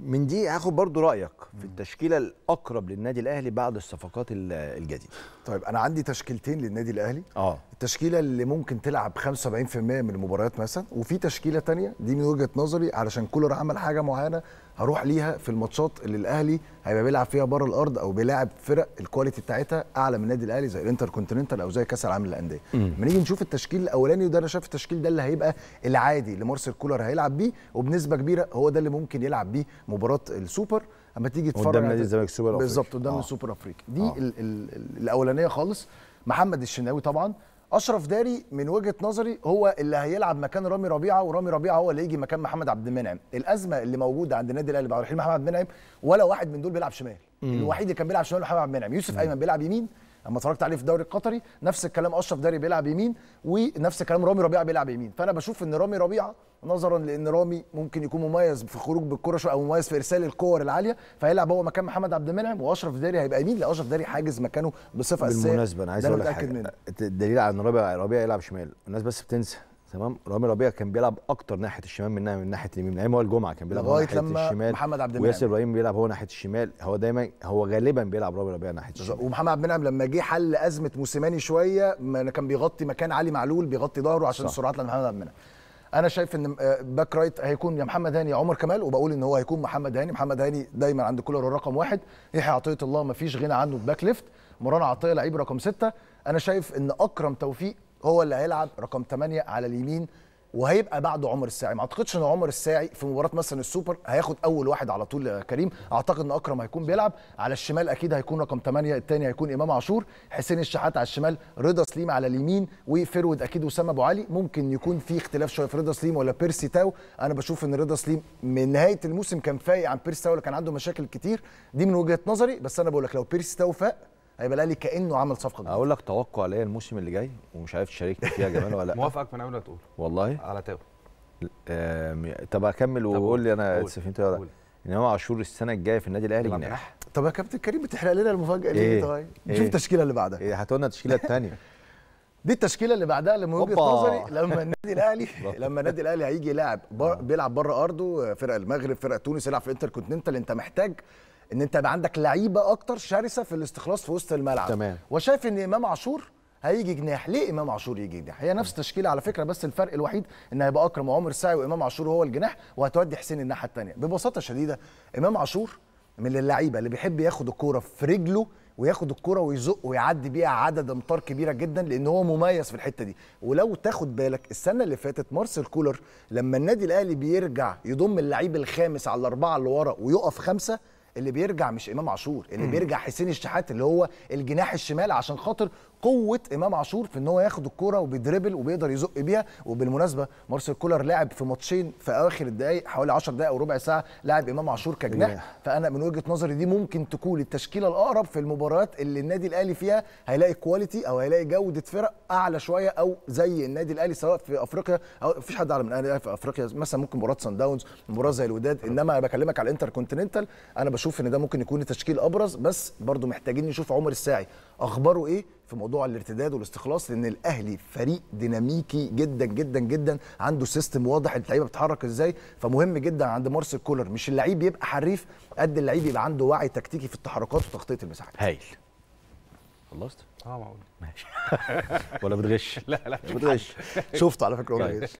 من دي هاخد برضو رايك في التشكيله الاقرب للنادي الاهلي بعد الصفقات الجديده طيب انا عندي تشكيلتين للنادي الاهلي اه التشكيله اللي ممكن تلعب 75% من المباريات مثلا وفي تشكيله تانية دي من وجهه نظري علشان كولر عمل حاجه معينه هروح ليها في الماتشات اللي الاهلي هيبقى بيلعب فيها بره الارض او بيلاعب فرق الكواليتي بتاعتها اعلى من النادي الاهلي زي الانتر كونتيننتال او زي كاس العالم للانديه لما نيجي نشوف التشكيل الاولاني وده انا شايف التشكيل ده اللي هيبقى العادي اللي مارسيل كولر هيلعب بيه وبنسبه كبيره هو ده اللي ممكن يلعب بيه مباراه السوبر اما تيجي تتفرج قدام نادي الزمالك السوبر افريقي بالظبط قدام آه. السوبر افريقي دي آه. الاولانيه خالص محمد الشناوي طبعا اشرف داري من وجهه نظري هو اللي هيلعب مكان رامي ربيعه ورامي ربيعه هو اللي يجي مكان محمد عبد المنعم الازمه اللي موجوده عند النادي الاهلي بعد رحيل محمد عبد المنعم ولا واحد من دول بيلعب شمال الوحيد اللي كان بيلعب شمال محمد عبد المنعم يوسف ايمن بيلعب يمين اما اتفرجت عليه في الدوري القطري نفس الكلام اشرف داري بيلعب يمين ونفس الكلام رامي ربيعه بيلعب يمين فانا بشوف ان رامي ربيعه نظرا لان رامي ممكن يكون مميز في خروج بالكره شويه او مميز في ارسال الكور العاليه فهيلعب هو مكان محمد عبد المنعم واشرف داري هيبقى يمين لاشرف داري حاجز مكانه بصفه اساسيه بالمناسبه انا عايز اقول لك الدليل على ان ربيعه ربيعه يلعب شمال الناس بس بتنسى تمام رامي ربيع كان بيلعب اكتر ناحيه الشمال من من ناحيه اليمين من ايام هو الجمعه كان بيلعب لغايه لما الشمال محمد عبد المنعم وياسر ابراهيم بيلعب هو ناحيه الشمال هو دايما هو غالبا بيلعب رامي ربيع ناحيه الشمال ومحمد عبد المنعم لما جه حل ازمه موسيماني شويه كان بيغطي مكان علي معلول بيغطي ظهره عشان سرعات محمد عبد المنعم انا شايف ان آه، باك رايت هيكون يا محمد هاني يا عمر كمال وبقول ان هو هيكون محمد هاني محمد هاني دايما عند كولر رقم واحد يحيى عطيه الله ما فيش غنى عنه في باك ليفت مروان عطيه لعيب رقم ستة انا شايف ان اكرم توفيق هو اللي هيلعب رقم 8 على اليمين وهيبقى بعده عمر الساعي ما اعتقدش ان عمر الساعي في مباراه مثلا السوبر هياخد اول واحد على طول كريم اعتقد ان اكرم هيكون بيلعب على الشمال اكيد هيكون رقم 8 الثاني هيكون امام عاشور حسين الشحات على الشمال رضا سليم على اليمين وفرود اكيد وسام ابو علي ممكن يكون في اختلاف شويه في رضا سليم ولا بيرسي تاو انا بشوف ان رضا سليم من نهايه الموسم كان فايق عن بيرسي تاو كان عنده مشاكل كتير دي من وجهه نظري بس انا بقول لك لو بيرسي تاو فاق هيبقى الاهلي كانه عمل صفقه جديده اقول لك توقع ليا الموسم اللي جاي ومش عارف تشاركني فيها جمال ولا لا موافقك من قبل ما تقول والله على تاو طب اكمل وقول لي انا انت إيه ولا امام عاشور السنه الجايه في النادي الاهلي جناح طب يا كابتن كريم بتحرق لنا المفاجاه دي إيه؟ طيب نشوف إيه؟ التشكيله اللي بعدها إيه هاتوا لنا التشكيله الثانيه دي التشكيله اللي بعدها اللي من وجهه نظري لما النادي الاهلي لما النادي الاهلي هيجي يلعب آه. بيلعب بره ارضه فرق المغرب فرق تونس يلعب في انتر كونتيننتال انت محتاج ان انت يبقى عندك لعيبه اكتر شرسه في الاستخلاص في وسط الملعب تمام وشايف ان امام عاشور هيجي جناح ليه امام عاشور يجي جناح هي نفس تشكيله على فكره بس الفرق الوحيد ان هيبقى اكرم وعمر سعي وامام عاشور هو الجناح وهتودي حسين الناحيه الثانيه ببساطه شديده امام عاشور من اللعيبه اللي بيحب ياخد الكوره في رجله وياخد الكوره ويزق ويعدي بيها عدد امتار كبيره جدا لان هو مميز في الحته دي ولو تاخد بالك السنه اللي فاتت مارسيل كولر لما النادي الاهلي بيرجع يضم اللعيب الخامس على الاربعه اللي ورا ويقف خمسه اللي بيرجع مش امام عاشور اللي م. بيرجع حسين الشحات اللي هو الجناح الشمال عشان خاطر قوه امام عاشور في ان هو ياخد الكوره وبيدربل وبيقدر يزق بيها وبالمناسبه مارسيل كولر لعب في ماتشين في اواخر الدقائق حوالي 10 دقائق او ربع ساعه لعب امام عاشور كجناح فانا من وجهه نظري دي ممكن تكون التشكيله الاقرب في المباريات اللي النادي الاهلي فيها هيلاقي كواليتي او هيلاقي جوده فرق اعلى شويه او زي النادي الاهلي سواء في افريقيا او مفيش حد اعلى من الاهلي في افريقيا مثلا ممكن مباراه سان داونز مباراه زي الوداد انما انا بكلمك على الانتر كونتيننتال انا بشوف ان ده ممكن يكون التشكيل ابرز بس برضو محتاجين نشوف عمر الساعي اخباره ايه في موضوع الارتداد والاستخلاص لان الاهلي فريق ديناميكي جدا جدا جدا عنده سيستم واضح اللعيبه بتتحرك ازاي فمهم جدا عند مارسيل كولر مش اللعيب يبقى حريف قد اللعيب يبقى عنده وعي تكتيكي في التحركات وتغطيه المساحات هايل خلصت؟ اه معقول ماشي ولا بتغش؟ لا لا بتغش شفته على فكره ولا طيب. غش